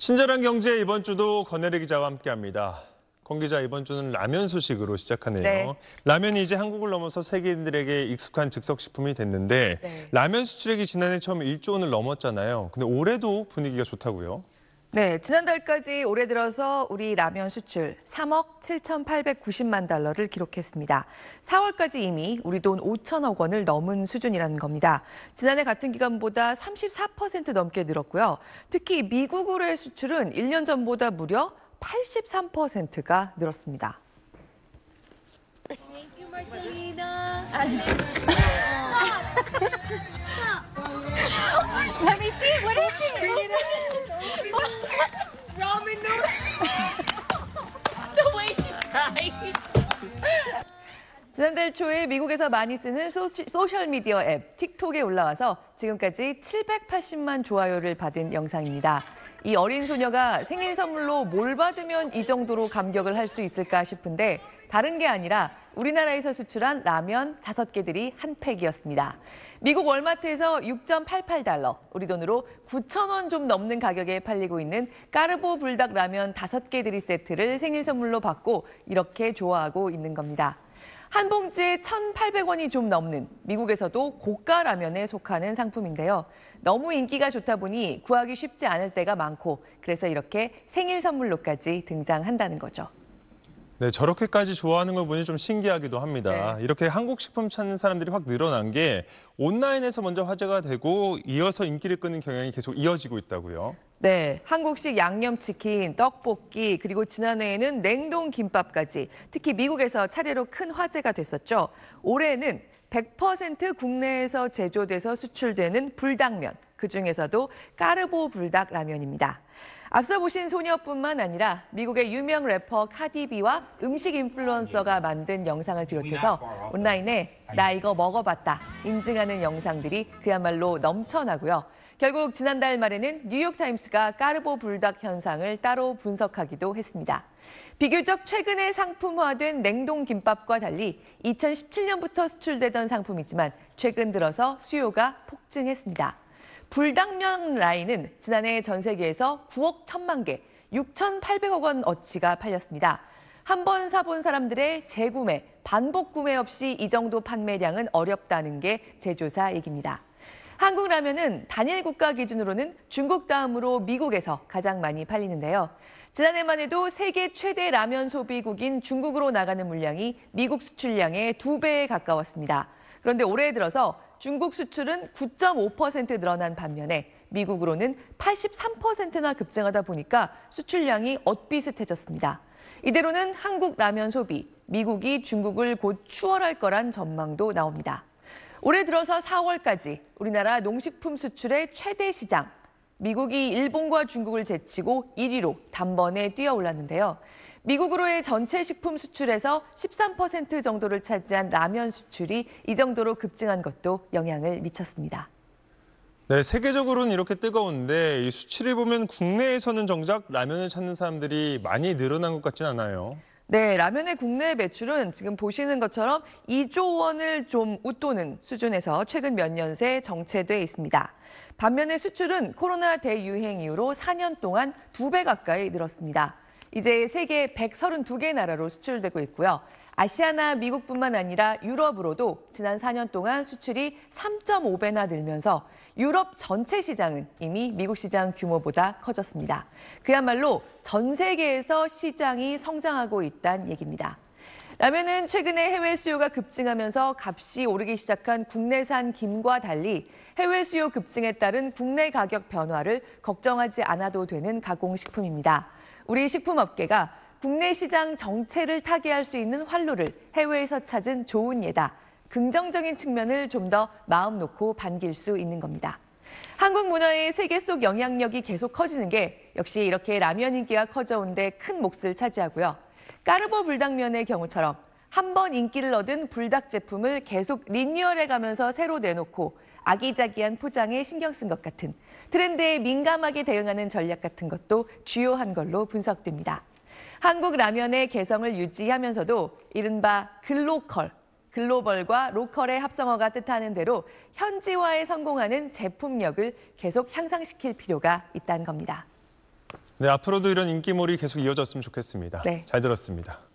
친절한 경제 이번 주도 권혜리 기자와 함께합니다. 권 기자 이번 주는 라면 소식으로 시작하네요. 네. 라면이 이제 한국을 넘어서 세계인들에게 익숙한 즉석 식품이 됐는데 네. 라면 수출액이 지난해 처음 1조 원을 넘었잖아요. 근데 올해도 분위기가 좋다고요? 네, 지난달까지 올해 들어서 우리 라면 수출 3억 7,890만 달러를 기록했습니다. 4월까지 이미 우리 돈 5천억 원을 넘은 수준이라는 겁니다. 지난해 같은 기간보다 34% 넘게 늘었고요. 특히 미국으로의 수출은 1년 전보다 무려 83%가 늘었습니다. 지난달 초에 미국에서 많이 쓰는 소시, 소셜미디어 앱 틱톡에 올라와서 지금까지 780만 좋아요를 받은 영상입니다. 이 어린 소녀가 생일 선물로 뭘 받으면 이 정도로 감격을 할 수 있을까 싶은데 다른 게 아니라 우리나라에서 수출한 라면 5개들이 한 팩이었습니다. 미국 월마트에서 6.88달러, 우리 돈으로 9 0원좀 넘는 가격에 팔리고 있는 까르보 불닭 라면 5개들이 세트를 생일 선물로 받고 이렇게 좋아하고 있는 겁니다. 한 봉지에 1,800원이 좀 넘는 미국에서도 고가 라면에 속하는 상품인데요. 너무 인기가 좋다 보니 구하기 쉽지 않을 때가 많고 그래서 이렇게 생일 선물로까지 등장한다는 거죠. 네, 저렇게까지 좋아하는 걸 보니 좀 신기하기도 합니다. 네. 이렇게 한국 식품 찾는 사람들이 확 늘어난 게 온라인에서 먼저 화제가 되고 이어서 인기를 끄는 경향이 계속 이어지고 있다고요. 네, 한국식 양념치킨, 떡볶이, 그리고 지난해에는 냉동 김밥까지 특히 미국에서 차례로 큰 화제가 됐었죠. 올해는 100% 국내에서 제조돼서 수출되는 불닭면, 그중에서도 까르보 불닭 라면입니다. 앞서 보신 소녀뿐만 아니라 미국의 유명 래퍼 카디비와 음식 인플루언서가 만든 영상을 비롯해서 온라인에 나 이거 먹어봤다 인증하는 영상들이 그야말로 넘쳐나고요. 결국 지난달 말에는 뉴욕타임스가 까르보 불닭 현상을 따로 분석하기도 했습니다. 비교적 최근에 상품화된 냉동 김밥과 달리 2017년부터 수출되던 상품이지만 최근 들어서 수요가 폭증했습니다. 불닭면 라인은 지난해 전 세계에서 9억 1천만 개, 6,800억 원 어치가 팔렸습니다. 한번 사본 사람들의 재구매, 반복 구매 없이 이 정도 판매량은 어렵다는 게 제조사 얘기입니다. 한국 라면은 단일 국가 기준으로는 중국 다음으로 미국에서 가장 많이 팔리는데요. 지난해만 해도 세계 최대 라면 소비국인 중국으로 나가는 물량이 미국 수출량의 두배에 가까웠습니다. 그런데 올해 들어서 중국 수출은 9.5% 늘어난 반면에 미국으로는 83%나 급증하다 보니까 수출량이 엇비슷해졌습니다. 이대로는 한국 라면 소비, 미국이 중국을 곧 추월할 거란 전망도 나옵니다. 올해 들어서 4월까지 우리나라 농식품 수출의 최대 시장 미국이 일본과 중국을 제치고 1위로 단번에 뛰어올랐는데요. 미국으로의 전체 식품 수출에서 13% 정도를 차지한 라면 수출이 이 정도로 급증한 것도 영향을 미쳤습니다. 네, 세계적으로는 이렇게 뜨거운데 이 수치를 보면 국내에서는 정작 라면을 찾는 사람들이 많이 늘어난 것 같진 않아요. 네, 라면의 국내 매출은 지금 보시는 것처럼 2조 원을 좀 웃도는 수준에서 최근 몇 년 새 정체돼 있습니다. 반면에 수출은 코로나 대유행 이후로 4년 동안 2배 가까이 늘었습니다. 이제 세계 132개 나라로 수출되고 있고요. 아시아나 미국뿐만 아니라 유럽으로도 지난 4년 동안 수출이 3.5배나 늘면서 유럽 전체 시장은 이미 미국 시장 규모보다 커졌습니다. 그야말로 전 세계에서 시장이 성장하고 있다는 얘기입니다. 라면은 최근에 해외 수요가 급증하면서 값이 오르기 시작한 국내산 김과 달리 해외 수요 급증에 따른 국내 가격 변화를 걱정하지 않아도 되는 가공식품입니다. 우리 식품업계가 국내 시장 정체를 타개할 수 있는 활로를 해외에서 찾은 좋은 예다. 긍정적인 측면을 좀 더 마음 놓고 반길 수 있는 겁니다. 한국 문화의 세계 속 영향력이 계속 커지는 게 역시 이렇게 라면 인기가 커져온 데 큰 몫을 차지하고요. 까르보 불닭면의 경우처럼 한 번 인기를 얻은 불닭 제품을 계속 리뉴얼해가면서 새로 내놓고 아기자기한 포장에 신경 쓴 것 같은 트렌드에 민감하게 대응하는 전략 같은 것도 주요한 걸로 분석됩니다. 한국 라면의 개성을 유지하면서도 이른바 글로컬, 글로벌과 로컬의 합성어가 뜻하는 대로 현지화에 성공하는 제품력을 계속 향상시킬 필요가 있다는 겁니다. 네, 앞으로도 이런 인기몰이 계속 이어졌으면 좋겠습니다. 네. 잘 들었습니다.